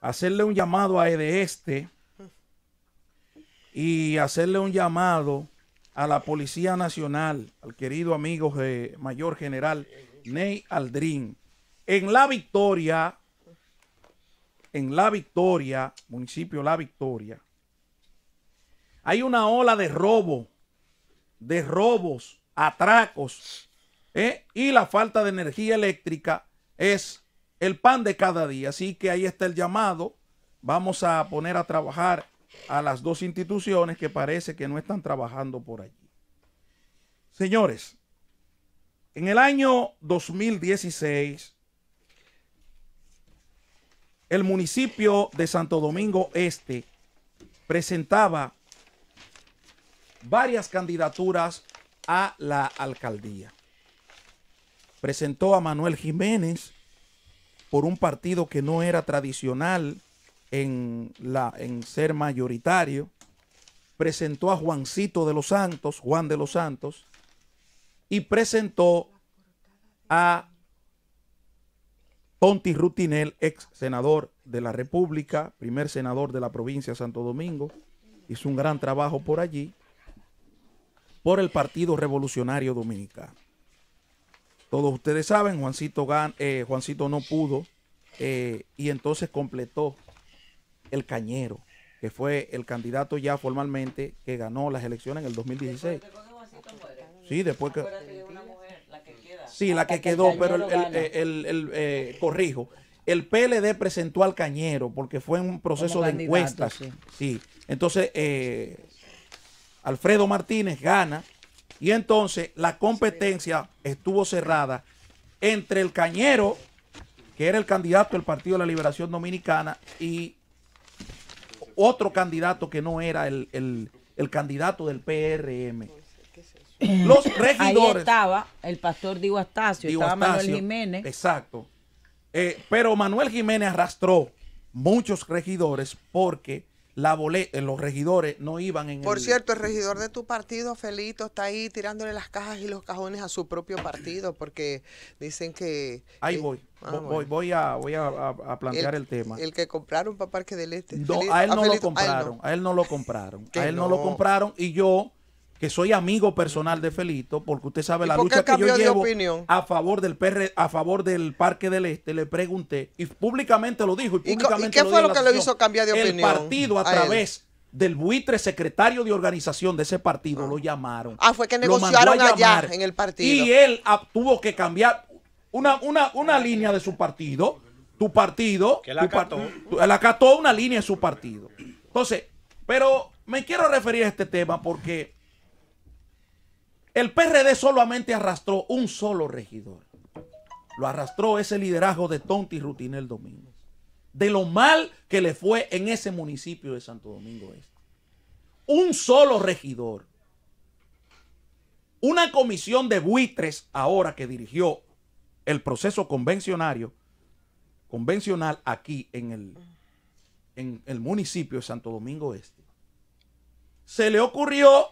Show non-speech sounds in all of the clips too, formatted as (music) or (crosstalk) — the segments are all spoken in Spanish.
hacerle un llamado a EDESTE y hacerle un llamado a la Policía Nacional, al querido amigo Mayor General Ney Aldrin. En La Victoria, en La Victoria, municipio La Victoria, hay una ola de robo, de robos, atracos, ¿eh? y la falta de energía eléctrica es el pan de cada día. Así que ahí está el llamado. Vamos a poner a trabajar a las dos instituciones que parece que no están trabajando por allí. Señores, en el año 2016, el municipio de Santo Domingo Este presentaba varias candidaturas a la alcaldía. Presentó a Manuel Jiménez, por un partido que no era tradicional en, la, en ser mayoritario, presentó a Juancito de los Santos, Juan de los Santos, y presentó a Ponti Rutinel, ex senador de la República, primer senador de la provincia de Santo Domingo, hizo un gran trabajo por allí, por el Partido Revolucionario Dominicano. Todos ustedes saben, Juancito, eh, Juancito no pudo eh, y entonces completó el cañero, que fue el candidato ya formalmente que ganó las elecciones en el 2016. Sí, después que... Sí, la que quedó, pero el, el, el, eh, corrijo. El PLD presentó al Cañero porque fue un proceso de encuestas. sí. Entonces, Alfredo Martínez gana y entonces la competencia estuvo cerrada entre el Cañero, que era el candidato del Partido de la Liberación Dominicana, y otro candidato que no era el, el, candidato del PRM. Los regidores. Ahí estaba el pastor Diego Astacio, estaba Manuel Jiménez. Exacto. Eh, pero Manuel Jiménez arrastró muchos regidores porque la en eh, los regidores no iban en Por cierto, el regidor de tu partido, Felito, está ahí tirándole las cajas y los cajones a su propio partido porque dicen que... Ahí voy. Ah, voy, voy, a, voy a, plantear el, tema. El que compraron para Parque del Este. No, a, él no lo compraron. A él no lo compraron. A él no lo compraron y yo que soy amigo personal de Felito, porque usted sabe la lucha que yo llevo a favor del PR, a favor del Parque del Este, le pregunté y públicamente lo dijo. ¿Y, públicamente qué fue lo, que le hizo cambiar de opinión? El partido a, través del buitre secretario de organización de ese partido ah. lo llamaron. Ah, fue que negociaron allá en el partido. Y él tuvo que cambiar una, una, una línea de su partido, tu partido. Que la acató. acató una línea de su partido. Entonces, pero me quiero referir a este tema porque el PRD solamente arrastró un solo regidor. Lo arrastró ese liderazgo de Tonti Rutinel Domínguez. De lo mal que le fue en ese municipio de Santo Domingo Este. Un solo regidor. Una comisión de buitres ahora que dirigió el proceso convencionario, convencional aquí en el, en el municipio de Santo Domingo Este. Se le ocurrió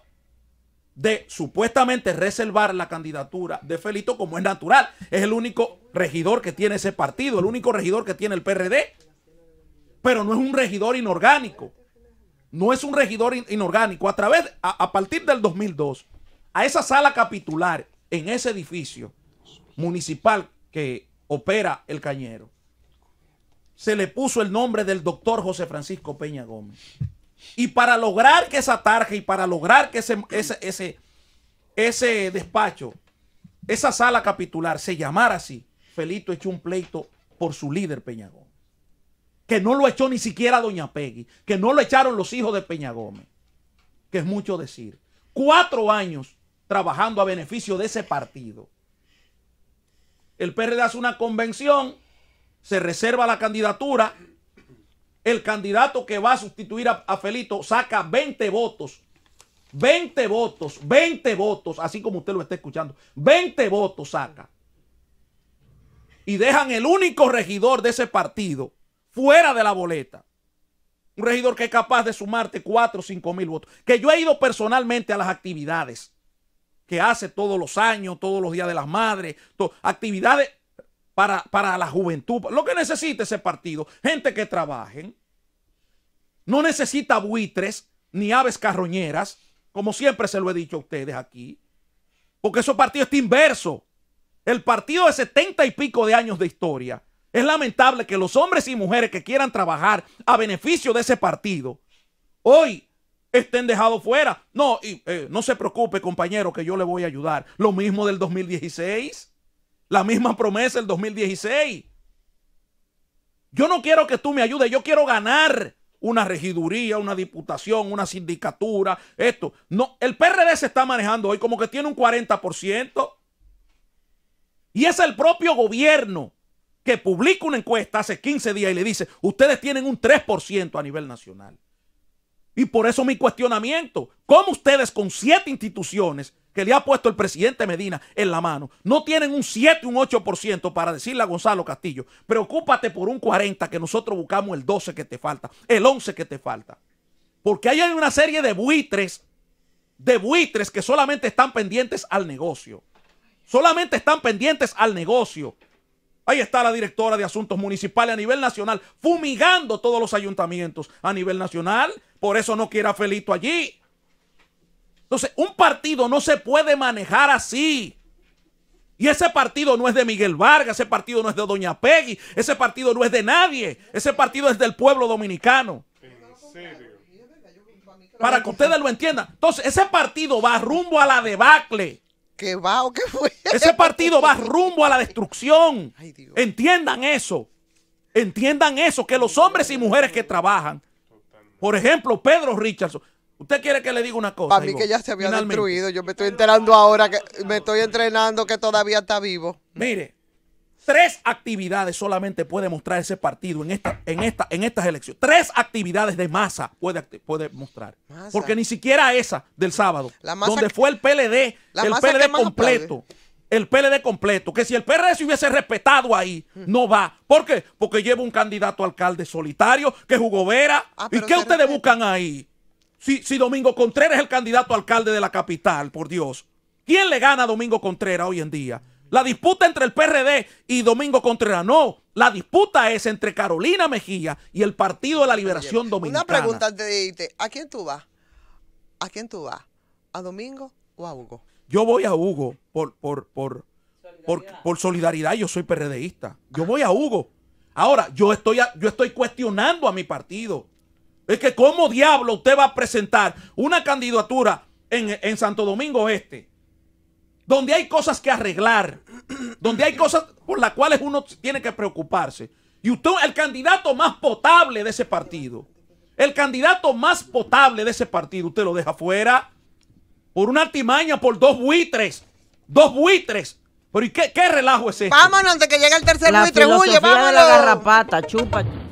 de supuestamente reservar la candidatura de Felito como es natural. Es el único regidor que tiene ese partido, el único regidor que tiene el PRD. Pero no es un regidor inorgánico. No es un regidor inorgánico. A través, a, a partir del 2002, a esa sala capitular en ese edificio municipal que opera el Cañero, se le puso el nombre del doctor José Francisco Peña Gómez. Y para lograr que esa tarja y para lograr que ese, ese, ese, despacho, esa sala capitular se llamara así, Felito echó un pleito por su líder Peña que no lo echó ni siquiera Doña Peggy, que no lo echaron los hijos de Peña Gómez, que es mucho decir. Cuatro años trabajando a beneficio de ese partido. El PRD hace una convención, se reserva la candidatura, el candidato que va a sustituir a, Felito saca 20 votos. 20 votos, 20 votos, así como usted lo está escuchando. 20 votos saca. Y dejan el único regidor de ese partido fuera de la boleta. Un regidor que es capaz de sumarte 4 o 5 mil votos. Que yo he ido personalmente a las actividades que hace todos los años, todos los días de las madres, actividades para, la juventud. Lo que necesita ese partido, gente que trabajen. No necesita buitres ni aves carroñeras, como siempre se lo he dicho a ustedes aquí. Porque esos partido está inverso. El partido de setenta y pico de años de historia. Es lamentable que los hombres y mujeres que quieran trabajar a beneficio de ese partido, hoy estén dejados fuera. No, y, eh, no se preocupe, compañero, que yo le voy a ayudar. Lo mismo del 2016. La misma promesa el 2016. Yo no quiero que tú me ayudes, yo quiero ganar una regiduría, una diputación, una sindicatura, esto. No, el PRD se está manejando hoy como que tiene un 40%. Y es el propio gobierno que publica una encuesta hace 15 días y le dice, ustedes tienen un 3% a nivel nacional. Y por eso mi cuestionamiento, ¿cómo ustedes con siete instituciones que le ha puesto el presidente Medina en la mano, no tienen un 7, un 8% para decirle a Gonzalo Castillo, preocúpate por un 40 que nosotros buscamos el 12 que te falta, el 11 que te falta. Porque ahí hay una serie de buitres, de buitres que solamente están pendientes al negocio. Solamente están pendientes al negocio. Ahí está la directora de Asuntos Municipales a nivel nacional, fumigando todos los ayuntamientos a nivel nacional. Por eso no quiera Felito allí. Entonces, un partido no se puede manejar así. Y ese partido no es de Miguel Vargas, ese partido no es de Doña Peggy, ese partido no es de nadie, ese partido es del pueblo dominicano. Para que ustedes lo entiendan. Entonces, ese partido va rumbo a la debacle. ¿Qué va o qué fue? Ese partido va (laughs) rumbo a la destrucción. Entiendan eso. Entiendan eso, que los hombres y mujeres que trabajan, por ejemplo, Pedro Richardson, ¿Usted quiere que le diga una cosa? Para mí que ya se había destruido. Yo me estoy enterando ahora que me estoy entrenando que todavía está vivo. Mire, tres actividades solamente puede mostrar ese partido en esta, en esta, en estas elecciones. Tres actividades de masa puede, puede mostrar. Porque ni siquiera esa del sábado, donde fue el PLD, el PLD completo. el PLD completo, que si el PRD se hubiese respetado ahí, hmm. no va. ¿Por qué? Porque lleva un candidato alcalde solitario que jugó Vera. Ah, ¿Y qué ustedes buscan ahí? si, Domingo Contreras es el candidato alcalde de la capital, por Dios, ¿quién le gana a Domingo Contreras hoy en día? La disputa entre el PRD y Domingo Contreras, no. La disputa es entre Carolina Mejía y el Partido de la Liberación Dominicana. Una pregunta de irte. ¿A quién tú vas? ¿A quién tú vas? ¿A Domingo o a Hugo? Yo voy a Hugo por, por, por, solidaridad. solidaridad. Yo soy PRDista. Yo voy a Hugo. Ahora, yo estoy, yo estoy cuestionando a mi partido. Es que cómo diablo usted va a presentar una candidatura en, Santo Domingo Este, donde hay cosas que arreglar, donde hay cosas por las cuales uno tiene que preocuparse. Y usted, el candidato más potable de ese partido, el candidato más potable de ese partido, usted lo deja fuera por una artimaña, por dos buitres, dos buitres. Pero ¿y qué, qué relajo es este? Vámonos, antes que llegue el tercer la buitre, vámonos. de la garrapata, chupa.